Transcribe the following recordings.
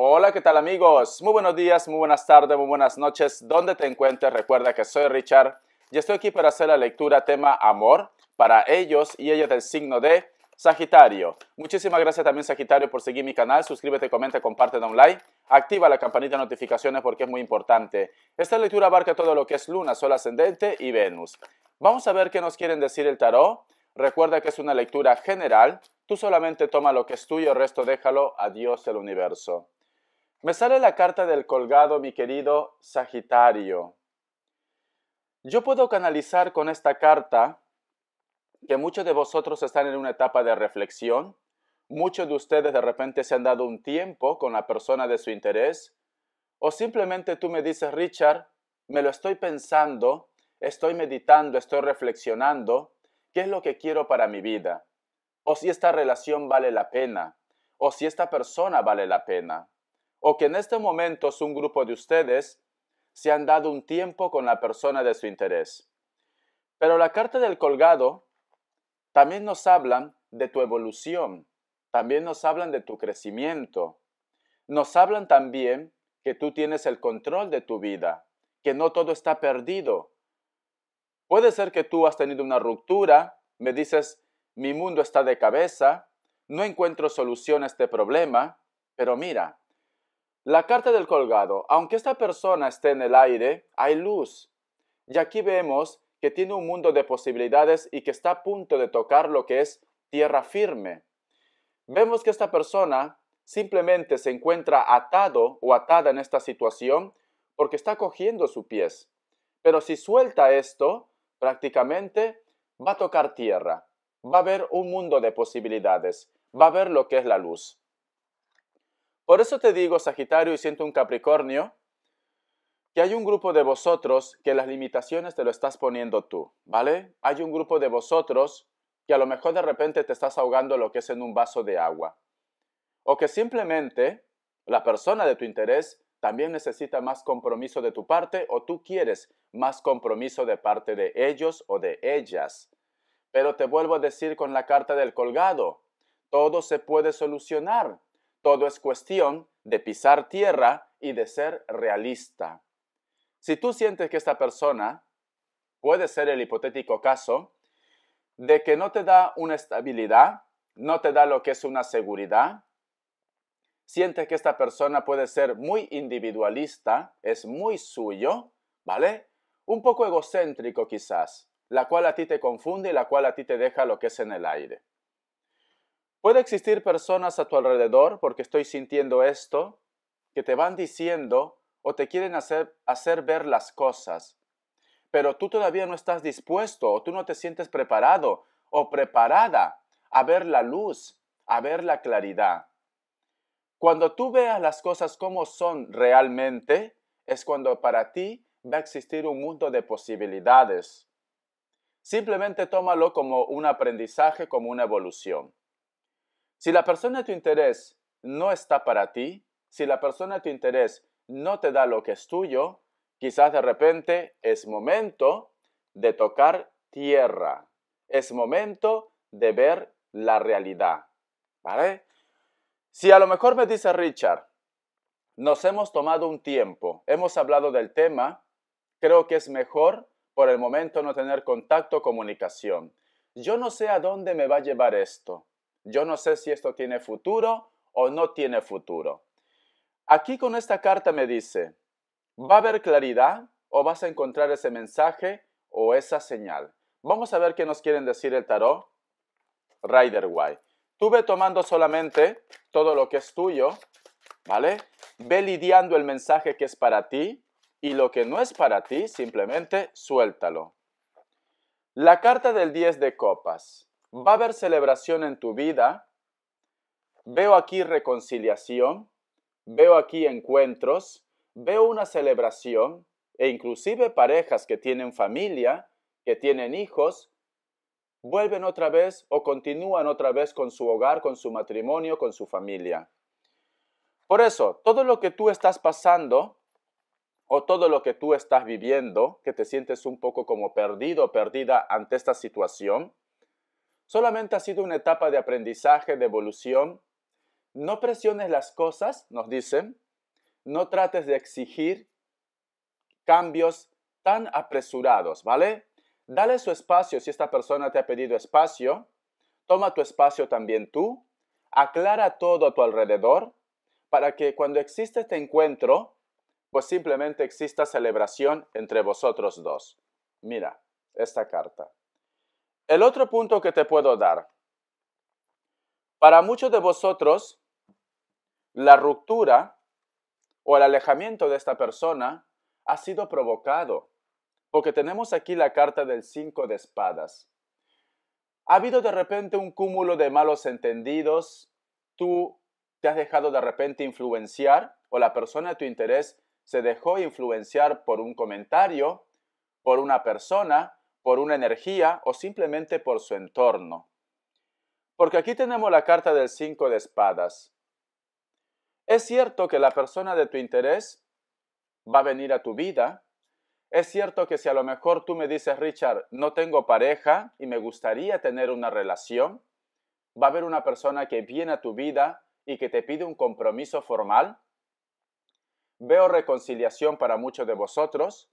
Hola, ¿qué tal amigos? Muy buenos días, muy buenas tardes, muy buenas noches. Donde te encuentres, recuerda que soy Richard y estoy aquí para hacer la lectura tema amor para ellos y ellas del signo de Sagitario. Muchísimas gracias también Sagitario por seguir mi canal. Suscríbete, comenta, comparte, da un like. Activa la campanita de notificaciones porque es muy importante. Esta lectura abarca todo lo que es Luna, Sol ascendente y Venus. Vamos a ver qué nos quieren decir el tarot. Recuerda que es una lectura general. Tú solamente toma lo que es tuyo, el resto déjalo a Dios el universo. Me sale la carta del colgado, mi querido Sagitario. Yo puedo canalizar con esta carta que muchos de vosotros están en una etapa de reflexión, muchos de ustedes de repente se han dado un tiempo con la persona de su interés, o simplemente tú me dices, Richard, me lo estoy pensando, estoy meditando, estoy reflexionando, ¿qué es lo que quiero para mi vida? O si esta relación vale la pena, o si esta persona vale la pena o que en este momento es un grupo de ustedes se han dado un tiempo con la persona de su interés. Pero la carta del colgado también nos habla de tu evolución, también nos hablan de tu crecimiento, nos hablan también que tú tienes el control de tu vida, que no todo está perdido. Puede ser que tú has tenido una ruptura, me dices, mi mundo está de cabeza, no encuentro solución a este problema, pero mira, la carta del colgado, aunque esta persona esté en el aire, hay luz. Y aquí vemos que tiene un mundo de posibilidades y que está a punto de tocar lo que es tierra firme. Vemos que esta persona simplemente se encuentra atado o atada en esta situación porque está cogiendo su pies. Pero si suelta esto, prácticamente va a tocar tierra, va a haber un mundo de posibilidades, va a ver lo que es la luz. Por eso te digo, Sagitario, y siento un Capricornio, que hay un grupo de vosotros que las limitaciones te lo estás poniendo tú, ¿vale? Hay un grupo de vosotros que a lo mejor de repente te estás ahogando lo que es en un vaso de agua. O que simplemente la persona de tu interés también necesita más compromiso de tu parte o tú quieres más compromiso de parte de ellos o de ellas. Pero te vuelvo a decir con la carta del colgado, todo se puede solucionar. Todo es cuestión de pisar tierra y de ser realista. Si tú sientes que esta persona puede ser el hipotético caso de que no te da una estabilidad, no te da lo que es una seguridad, sientes que esta persona puede ser muy individualista, es muy suyo, ¿vale? Un poco egocéntrico quizás, la cual a ti te confunde y la cual a ti te deja lo que es en el aire. Puede existir personas a tu alrededor, porque estoy sintiendo esto, que te van diciendo o te quieren hacer, hacer ver las cosas, pero tú todavía no estás dispuesto o tú no te sientes preparado o preparada a ver la luz, a ver la claridad. Cuando tú veas las cosas como son realmente, es cuando para ti va a existir un mundo de posibilidades. Simplemente tómalo como un aprendizaje, como una evolución. Si la persona de tu interés no está para ti, si la persona de tu interés no te da lo que es tuyo, quizás de repente es momento de tocar tierra. Es momento de ver la realidad. ¿Vale? Si a lo mejor me dice Richard, nos hemos tomado un tiempo, hemos hablado del tema, creo que es mejor por el momento no tener contacto o comunicación. Yo no sé a dónde me va a llevar esto. Yo no sé si esto tiene futuro o no tiene futuro. Aquí con esta carta me dice, ¿va a haber claridad o vas a encontrar ese mensaje o esa señal? Vamos a ver qué nos quieren decir el tarot. Rider White. Tú ve tomando solamente todo lo que es tuyo, ¿vale? Ve lidiando el mensaje que es para ti y lo que no es para ti, simplemente suéltalo. La carta del 10 de copas. Oh. Va a haber celebración en tu vida. Veo aquí reconciliación, veo aquí encuentros, veo una celebración e inclusive parejas que tienen familia, que tienen hijos, vuelven otra vez o continúan otra vez con su hogar, con su matrimonio, con su familia. Por eso, todo lo que tú estás pasando o todo lo que tú estás viviendo, que te sientes un poco como perdido o perdida ante esta situación, Solamente ha sido una etapa de aprendizaje, de evolución. No presiones las cosas, nos dicen. No trates de exigir cambios tan apresurados, ¿vale? Dale su espacio si esta persona te ha pedido espacio. Toma tu espacio también tú. Aclara todo a tu alrededor para que cuando existe este encuentro, pues simplemente exista celebración entre vosotros dos. Mira esta carta. El otro punto que te puedo dar. Para muchos de vosotros, la ruptura o el alejamiento de esta persona ha sido provocado, porque tenemos aquí la carta del cinco de espadas. Ha habido de repente un cúmulo de malos entendidos, tú te has dejado de repente influenciar o la persona de tu interés se dejó influenciar por un comentario, por una persona, por una energía o simplemente por su entorno. Porque aquí tenemos la carta del cinco de espadas. Es cierto que la persona de tu interés va a venir a tu vida. Es cierto que si a lo mejor tú me dices, Richard, no tengo pareja y me gustaría tener una relación, va a haber una persona que viene a tu vida y que te pide un compromiso formal. Veo reconciliación para muchos de vosotros,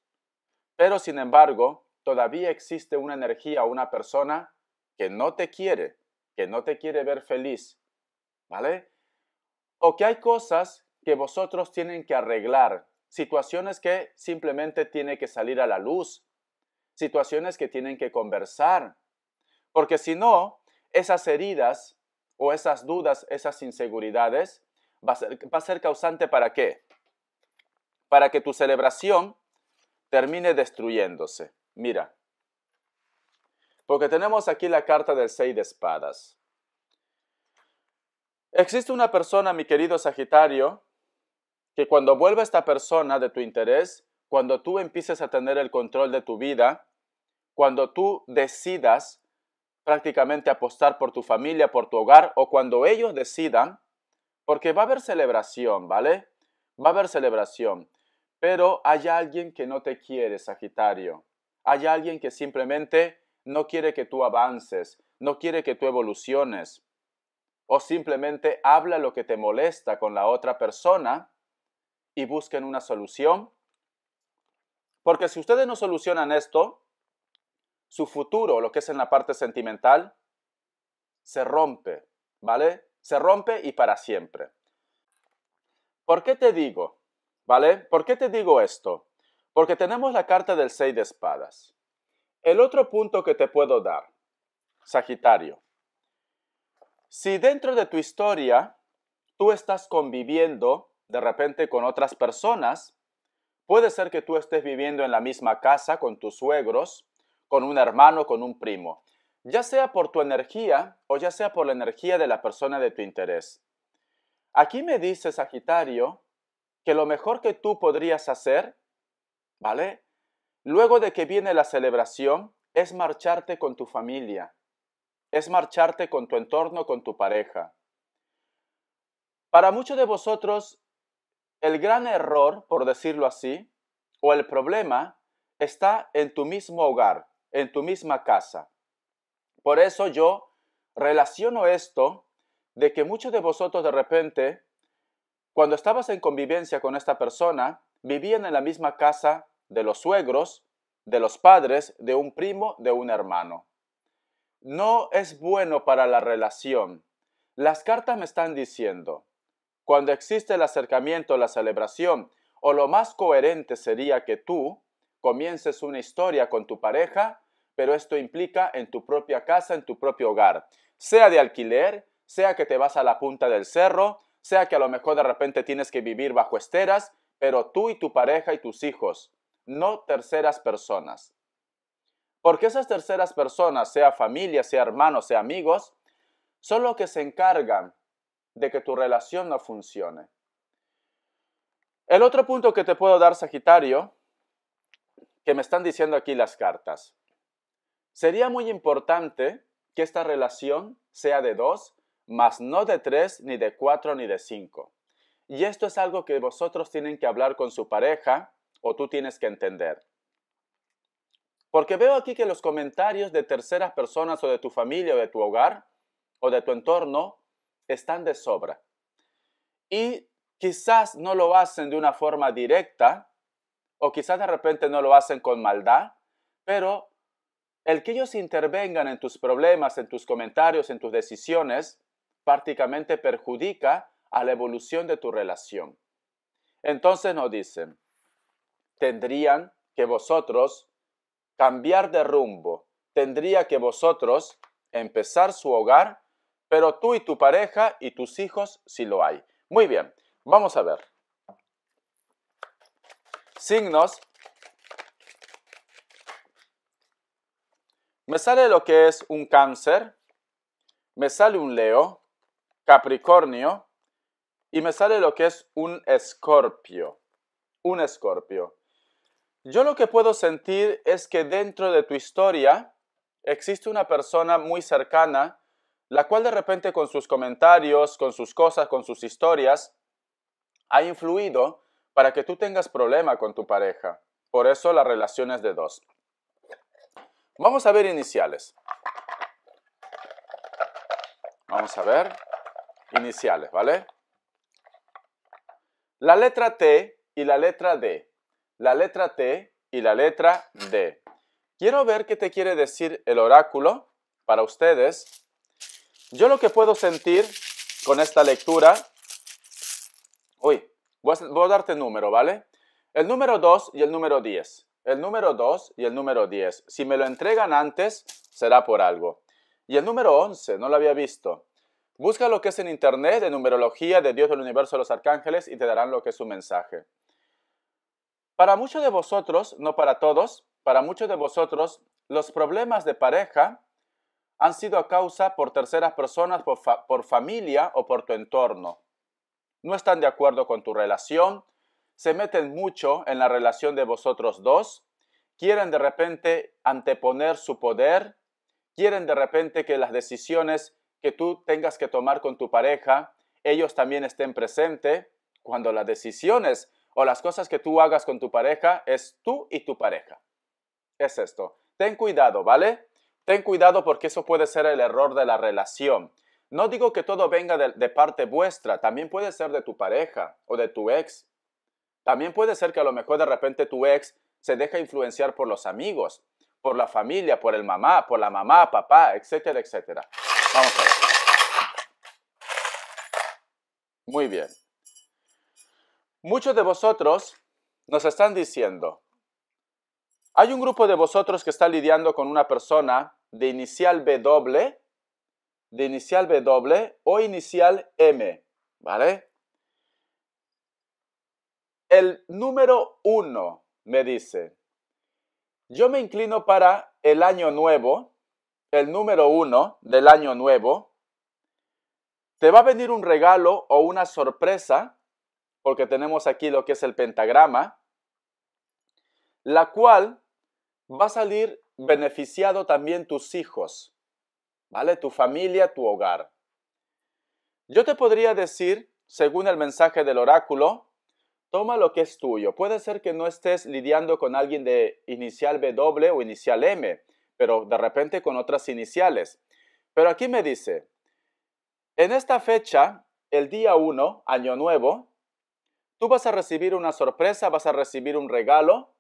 pero sin embargo, todavía existe una energía o una persona que no te quiere, que no te quiere ver feliz, ¿vale? O que hay cosas que vosotros tienen que arreglar, situaciones que simplemente tienen que salir a la luz, situaciones que tienen que conversar, porque si no, esas heridas o esas dudas, esas inseguridades, va a ser, va a ser causante para qué? Para que tu celebración termine destruyéndose. Mira, porque tenemos aquí la carta del Seis de espadas. Existe una persona, mi querido Sagitario, que cuando vuelva esta persona de tu interés, cuando tú empieces a tener el control de tu vida, cuando tú decidas prácticamente apostar por tu familia, por tu hogar, o cuando ellos decidan, porque va a haber celebración, ¿vale? Va a haber celebración, pero hay alguien que no te quiere, Sagitario. Hay alguien que simplemente no quiere que tú avances, no quiere que tú evoluciones, o simplemente habla lo que te molesta con la otra persona y busquen una solución. Porque si ustedes no solucionan esto, su futuro, lo que es en la parte sentimental, se rompe, ¿vale? Se rompe y para siempre. ¿Por qué te digo? ¿Vale? ¿Por qué te digo esto? Porque tenemos la carta del 6 de espadas. El otro punto que te puedo dar, Sagitario, si dentro de tu historia tú estás conviviendo de repente con otras personas, puede ser que tú estés viviendo en la misma casa con tus suegros, con un hermano, con un primo, ya sea por tu energía o ya sea por la energía de la persona de tu interés. Aquí me dice Sagitario que lo mejor que tú podrías hacer ¿vale? Luego de que viene la celebración, es marcharte con tu familia, es marcharte con tu entorno, con tu pareja. Para muchos de vosotros, el gran error, por decirlo así, o el problema, está en tu mismo hogar, en tu misma casa. Por eso yo relaciono esto de que muchos de vosotros de repente, cuando estabas en convivencia con esta persona, vivían en la misma casa de los suegros, de los padres, de un primo, de un hermano. No es bueno para la relación. Las cartas me están diciendo, cuando existe el acercamiento, la celebración, o lo más coherente sería que tú comiences una historia con tu pareja, pero esto implica en tu propia casa, en tu propio hogar, sea de alquiler, sea que te vas a la punta del cerro, sea que a lo mejor de repente tienes que vivir bajo esteras, pero tú y tu pareja y tus hijos no terceras personas. Porque esas terceras personas, sea familia, sea hermanos, sea amigos, son los que se encargan de que tu relación no funcione. El otro punto que te puedo dar, Sagitario, que me están diciendo aquí las cartas. Sería muy importante que esta relación sea de dos, más no de tres, ni de cuatro, ni de cinco. Y esto es algo que vosotros tienen que hablar con su pareja o tú tienes que entender. Porque veo aquí que los comentarios de terceras personas o de tu familia o de tu hogar o de tu entorno están de sobra. Y quizás no lo hacen de una forma directa o quizás de repente no lo hacen con maldad, pero el que ellos intervengan en tus problemas, en tus comentarios, en tus decisiones, prácticamente perjudica a la evolución de tu relación. Entonces nos dicen, tendrían que vosotros cambiar de rumbo, tendría que vosotros empezar su hogar, pero tú y tu pareja y tus hijos si lo hay. Muy bien, vamos a ver. Signos. Me sale lo que es un cáncer, me sale un leo, capricornio, y me sale lo que es un escorpio. Un escorpio. Yo lo que puedo sentir es que dentro de tu historia existe una persona muy cercana, la cual de repente con sus comentarios, con sus cosas, con sus historias, ha influido para que tú tengas problema con tu pareja. Por eso las relaciones de dos. Vamos a ver iniciales. Vamos a ver iniciales, ¿vale? La letra T y la letra D la letra T y la letra D. Quiero ver qué te quiere decir el oráculo para ustedes. Yo lo que puedo sentir con esta lectura... Uy, voy a, darte el número, ¿vale? El número 2 y el número 10. El número 2 y el número 10. Si me lo entregan antes, será por algo. Y el número 11, no lo había visto. Busca lo que es en internet de numerología de Dios del universo de los arcángeles y te darán lo que es su mensaje. Para muchos de vosotros, no para todos, para muchos de vosotros, los problemas de pareja han sido a causa por terceras personas, por, familia o por tu entorno. No están de acuerdo con tu relación, se meten mucho en la relación de vosotros dos, quieren de repente anteponer su poder, quieren de repente que las decisiones que tú tengas que tomar con tu pareja, ellos también estén presentes, cuando las decisiones o las cosas que tú hagas con tu pareja es tú y tu pareja. Es esto. Ten cuidado, ¿vale? Ten cuidado porque eso puede ser el error de la relación. No digo que todo venga de, parte vuestra, también puede ser de tu pareja o de tu ex. También puede ser que a lo mejor de repente tu ex se deja influenciar por los amigos, por la familia, por el mamá, por la mamá, papá, etcétera, etcétera. Vamos a ver. Muy bien. Muchos de vosotros nos están diciendo, hay un grupo de vosotros que está lidiando con una persona de inicial B de inicial B o inicial M, ¿vale? El número uno me dice, yo me inclino para el año nuevo, el número uno del año nuevo, te va a venir un regalo o una sorpresa porque tenemos aquí lo que es el pentagrama, la cual va a salir beneficiado también tus hijos, ¿vale? Tu familia, tu hogar. Yo te podría decir, según el mensaje del oráculo, toma lo que es tuyo. Puede ser que no estés lidiando con alguien de inicial W o inicial M, pero de repente con otras iniciales. Pero aquí me dice, en esta fecha, el día 1, año nuevo, tú vas a recibir una sorpresa, vas a recibir un regalo,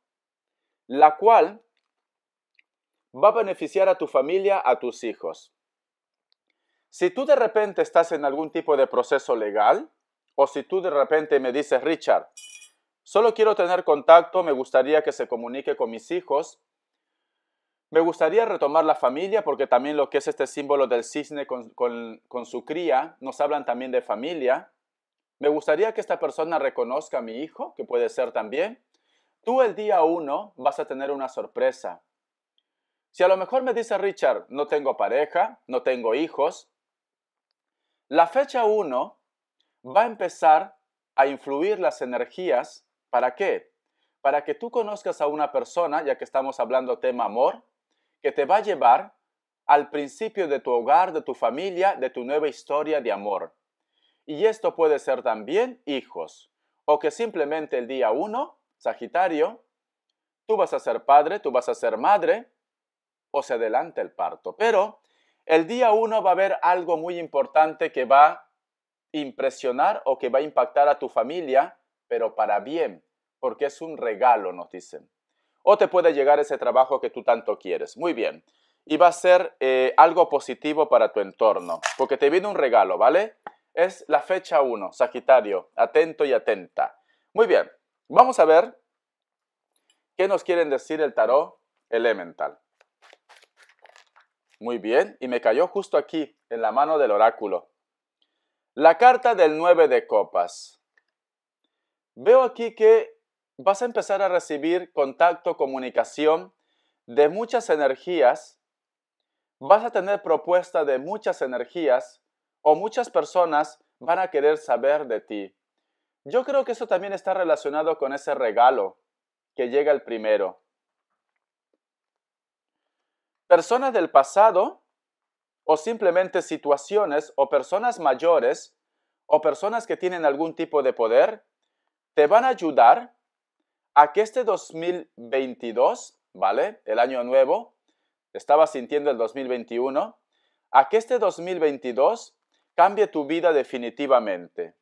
la cual va a beneficiar a tu familia, a tus hijos. Si tú de repente estás en algún tipo de proceso legal, o si tú de repente me dices, Richard, solo quiero tener contacto, me gustaría que se comunique con mis hijos, me gustaría retomar la familia, porque también lo que es este símbolo del cisne con, con su cría, nos hablan también de familia. Me gustaría que esta persona reconozca a mi hijo, que puede ser también. Tú el día uno vas a tener una sorpresa. Si a lo mejor me dice Richard, no tengo pareja, no tengo hijos, la fecha uno va a empezar a influir las energías. ¿Para qué? Para que tú conozcas a una persona, ya que estamos hablando tema amor, que te va a llevar al principio de tu hogar, de tu familia, de tu nueva historia de amor. Y esto puede ser también hijos. O que simplemente el día 1, Sagitario, tú vas a ser padre, tú vas a ser madre, o se adelanta el parto. Pero el día 1 va a haber algo muy importante que va a impresionar o que va a impactar a tu familia, pero para bien, porque es un regalo, nos dicen. O te puede llegar ese trabajo que tú tanto quieres. Muy bien. Y va a ser eh, algo positivo para tu entorno, porque te viene un regalo, ¿vale? es la fecha 1, Sagitario, atento y atenta. Muy bien, vamos a ver qué nos quieren decir el tarot elemental. Muy bien, y me cayó justo aquí, en la mano del oráculo. La carta del 9 de copas. Veo aquí que vas a empezar a recibir contacto, comunicación de muchas energías. Vas a tener propuesta de muchas energías o muchas personas van a querer saber de ti. Yo creo que eso también está relacionado con ese regalo que llega el primero. Personas del pasado o simplemente situaciones o personas mayores o personas que tienen algún tipo de poder te van a ayudar a que este 2022, ¿vale? El año nuevo, estaba sintiendo el 2021, a que este 2022 cambie tu vida definitivamente.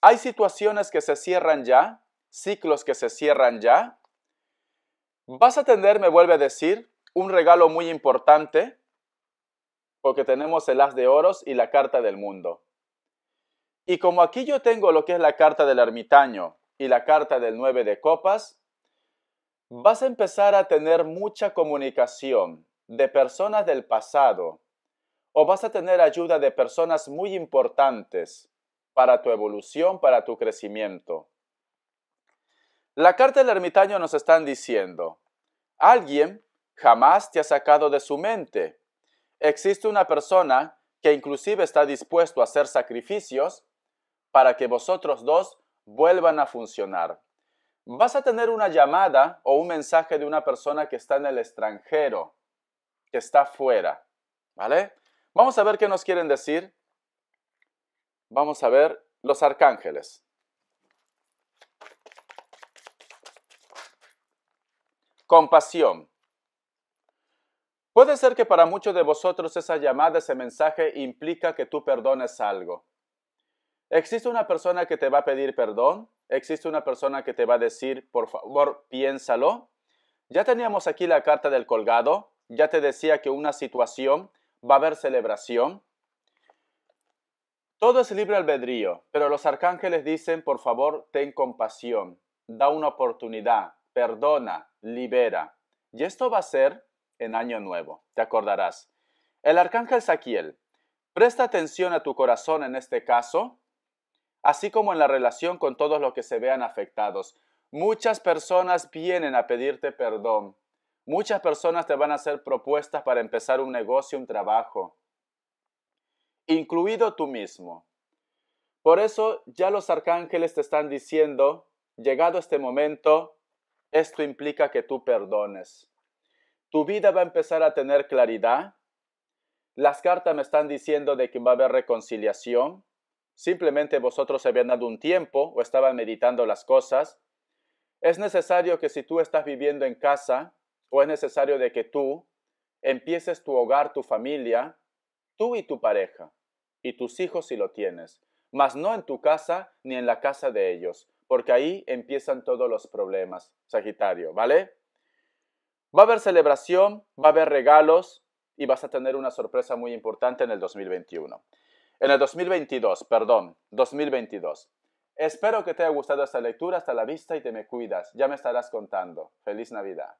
Hay situaciones que se cierran ya, ciclos que se cierran ya. Vas a tener, me vuelve a decir, un regalo muy importante, porque tenemos el as de oros y la carta del mundo. Y como aquí yo tengo lo que es la carta del ermitaño y la carta del nueve de copas, vas a empezar a tener mucha comunicación de personas del pasado, o vas a tener ayuda de personas muy importantes para tu evolución, para tu crecimiento. La carta del ermitaño nos están diciendo, alguien jamás te ha sacado de su mente. Existe una persona que inclusive está dispuesto a hacer sacrificios para que vosotros dos vuelvan a funcionar. Vas a tener una llamada o un mensaje de una persona que está en el extranjero, que está fuera, ¿vale? Vamos a ver qué nos quieren decir. Vamos a ver los arcángeles. Compasión. Puede ser que para muchos de vosotros esa llamada, ese mensaje implica que tú perdones algo. Existe una persona que te va a pedir perdón, existe una persona que te va a decir, por favor, piénsalo. Ya teníamos aquí la carta del colgado, ya te decía que una situación va a haber celebración. Todo es libre albedrío, pero los arcángeles dicen, por favor, ten compasión, da una oportunidad, perdona, libera. Y esto va a ser en Año Nuevo, te acordarás. El arcángel Saquiel, presta atención a tu corazón en este caso, así como en la relación con todos los que se vean afectados. Muchas personas vienen a pedirte perdón, Muchas personas te van a hacer propuestas para empezar un negocio, un trabajo, incluido tú mismo. Por eso ya los arcángeles te están diciendo, llegado este momento, esto implica que tú perdones. Tu vida va a empezar a tener claridad. Las cartas me están diciendo de que va a haber reconciliación. Simplemente vosotros se habían dado un tiempo o estaban meditando las cosas. Es necesario que si tú estás viviendo en casa, o pues, es necesario de que tú empieces tu hogar, tu familia, tú y tu pareja, y tus hijos si lo tienes, mas no en tu casa ni en la casa de ellos, porque ahí empiezan todos los problemas, Sagitario, ¿vale? Va a haber celebración, va a haber regalos y vas a tener una sorpresa muy importante en el 2021. En el 2022, perdón, 2022. Espero que te haya gustado esta lectura. Hasta la vista y te me cuidas. Ya me estarás contando. Feliz Navidad.